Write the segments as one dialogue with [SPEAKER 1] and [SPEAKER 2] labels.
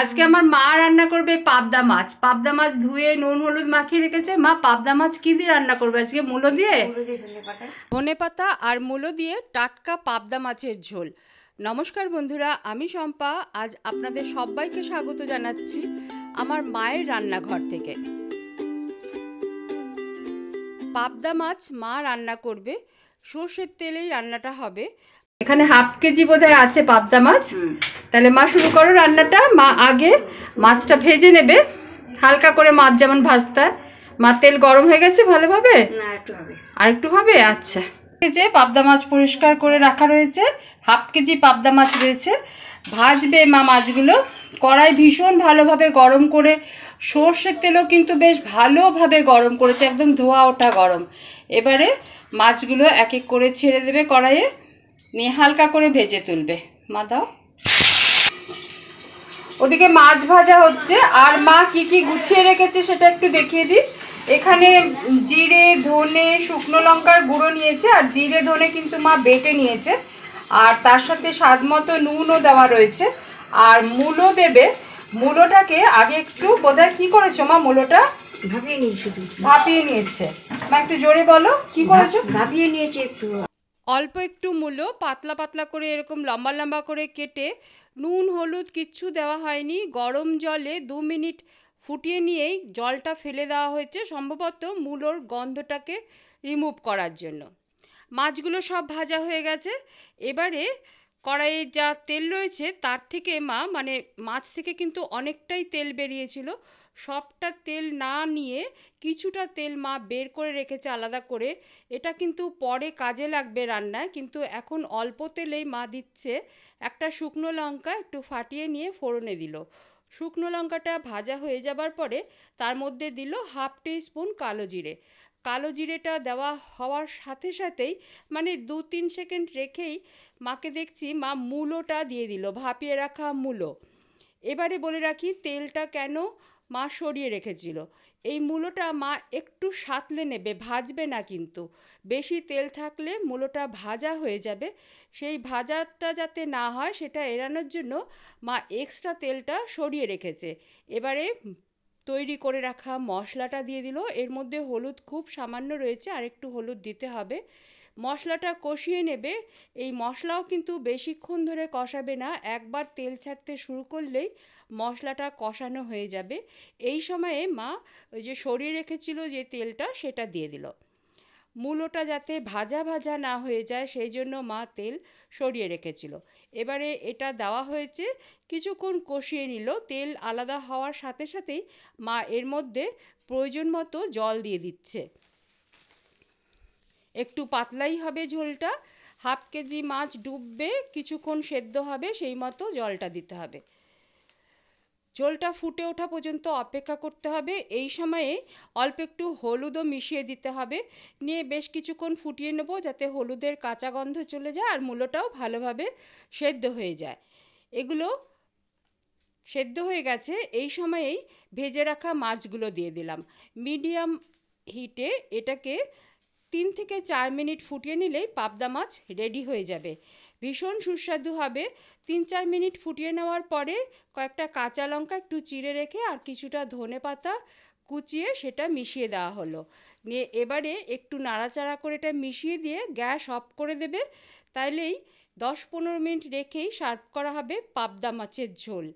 [SPEAKER 1] আজকে আমার মা রান্না করবে পাবদা মাছ পাবদা মাছ ধুয়ে নুন হলুদ মাখিয়ে রেখেছে মা পাবদা মাছ কি দিয়ে রান্না করবে আজকে মুলো দিয়ে ধনে পাতা আর মুলো দিয়ে টাটকা পাবদা মাছের ঝোল নমস্কার বন্ধুরা আমি শম্পা আজ আপনাদের সবাইকে স্বাগত জানাচ্ছি আমার মায়ের রান্নাঘর থেকে পাবদা মাছ মা রান্না করবে সর্ষের তেলেই রান্নাটা হবে এখানে হাফ কেজি বোধহয় আছে পাবদা মাছ তাহলে মা শুরু করো রান্নাটা মা আগে মাছটা ভেজে নেবে হালকা করে মাছ যেমন ভাজতে মা তেল গরম হয়ে গেছে ভালোভাবে আর একটু হবে আচ্ছা যে পাবদা মাছ পরিষ্কার করে রাখা রয়েছে হাফ কেজি পাবদা মাছ রয়েছে ভাজবে মা মাছগুলো কড়াই ভীষণ ভালোভাবে গরম করে সর্ষের তেলও কিন্তু বেশ ভালোভাবে গরম করেছে একদম ধোয়া ওঠা গরম এবারে মাছগুলো এক এক করে ছেড়ে দেবে কড়াইয়ে নিয়ে হালকা করে ভেজে তুলবে মা দাও ওদিকে মাছ ভাজা হচ্ছে আর মা কি কি গুছিয়ে রেখেছে সেটা একটু দেখিয়ে দিই এখানে জিরে ধনে শুকনো লঙ্কার গুঁড়ো নিয়েছে আর জিরে ধনে কিন্তু মা বেটে নিয়েছে আর তার সাথে স্বাদ মতো নুনও দেওয়া রয়েছে আর মূলো দেবে মূলোটাকে আগে একটু বোধহয় কী করেছো মা মূলোটা ভাপিয়ে নিয়েছে ভাপিয়ে নিয়েছে মা একটু জোরে বলো কি করেছো ভাপিয়ে নিয়েছে একটু অল্প একটু মূলো পাতলা পাতলা করে এরকম লম্বা লম্বা করে কেটে নুন হলুদ কিচ্ছু দেওয়া হয়নি গরম জলে দু মিনিট ফুটিয়ে নিয়েই জলটা ফেলে দেওয়া হয়েছে সম্ভবত মূলোর গন্ধটাকে রিমুভ করার জন্য মাছগুলো সব ভাজা হয়ে গেছে এবারে কড়াইয়ে যা তেল রয়েছে তার থেকে মা মানে মাছ থেকে কিন্তু অনেকটাই তেল বেরিয়েছিল সবটা তেল না নিয়ে কিছুটা তেল মা বের করে রেখেছে আলাদা করে এটা কিন্তু পরে কাজে লাগবে রান্নায় কিন্তু এখন অল্প তেলেই মা দিচ্ছে একটা শুকনো লঙ্কা একটু ফাটিয়ে নিয়ে ফোড়নে দিল শুকনো লঙ্কাটা ভাজা হয়ে যাবার পরে তার মধ্যে দিল হাফ টি কালো জিরে কালো জিরেটা দেওয়া হওয়ার সাথে সাথেই মানে দু তিন সেকেন্ড রেখেই মাকে দেখছি মা মূলোটা দিয়ে দিল ভাপিয়ে রাখা মূলো এবারে বলে রাখি তেলটা কেন মা সরিয়ে রেখেছিল এই মূলোটা মা একটু সাতলে নেবে ভাজবে না কিন্তু বেশি তেল থাকলে মূলোটা ভাজা হয়ে যাবে সেই ভাজাটা যাতে না হয় সেটা এড়ানোর জন্য মা এক্সট্রা তেলটা সরিয়ে রেখেছে এবারে তৈরি করে রাখা মশলাটা দিয়ে দিল এর মধ্যে হলুদ খুব সামান্য রয়েছে আর একটু হলুদ দিতে হবে মশলাটা কষিয়ে নেবে এই মশলাও কিন্তু বেশিক্ষণ ধরে কষাবে না একবার তেল ছাড়তে শুরু করলেই মশলাটা কষানো হয়ে যাবে এই সময়ে মা ওই যে সরিয়ে রেখেছিল যে তেলটা সেটা দিয়ে দিল মূলোটা যাতে ভাজা ভাজা না হয়ে যায় সেই জন্য মা তেল সরিয়ে রেখেছিল এবারে এটা দেওয়া হয়েছে কিছুক্ষণ কষিয়ে নিল তেল আলাদা হওয়ার সাথে সাথেই মা এর মধ্যে প্রয়োজন মতো জল দিয়ে দিচ্ছে একটু পাতলাই হবে ঝোলটা হাফ কেজি মাছ ডুববে কিছুক্ষণ সেদ্ধ হবে সেই মতো জলটা দিতে হবে ঝোলটা ফুটে ওঠা পর্যন্ত অপেক্ষা করতে হবে এই সময়ে অল্প একটু হলুদও মিশিয়ে দিতে হবে নিয়ে বেশ কিছুক্ষণ ফুটিয়ে নেবো যাতে হলুদের কাঁচা গন্ধ চলে যায় আর মূলোটাও ভালোভাবে সেদ্ধ হয়ে যায় এগুলো সেদ্ধ হয়ে গেছে এই সময়েই ভেজে রাখা মাছগুলো দিয়ে দিলাম মিডিয়াম হিটে এটাকে তিন থেকে চার মিনিট ফুটিয়ে নিলেই পাবদা মাছ রেডি হয়ে যাবে ভীষণ সুস্বাদু হবে তিন চার মিনিট ফুটিয়ে নেওয়ার পরে কয়েকটা কাঁচা লঙ্কা একটু চিড়ে রেখে আর কিছুটা ধনে পাতা কুচিয়ে সেটা মিশিয়ে দেওয়া হলো নিয়ে এবারে একটু নাড়াচাড়া করে এটা মিশিয়ে দিয়ে গ্যাস অফ করে দেবে তাইলেই দশ পনেরো মিনিট রেখেই সার্ভ করা হবে পাবদা মাছের ঝোল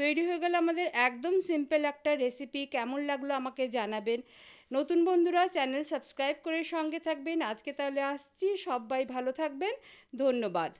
[SPEAKER 1] তৈরি হয়ে গেল আমাদের একদম সিম্পল একটা রেসিপি কেমন লাগলো আমাকে জানাবেন নতুন বন্ধুরা চ্যানেল সাবস্ক্রাইব করে সঙ্গে থাকবেন আজকে তাহলে আসছি সবাই ভালো থাকবেন ধন্যবাদ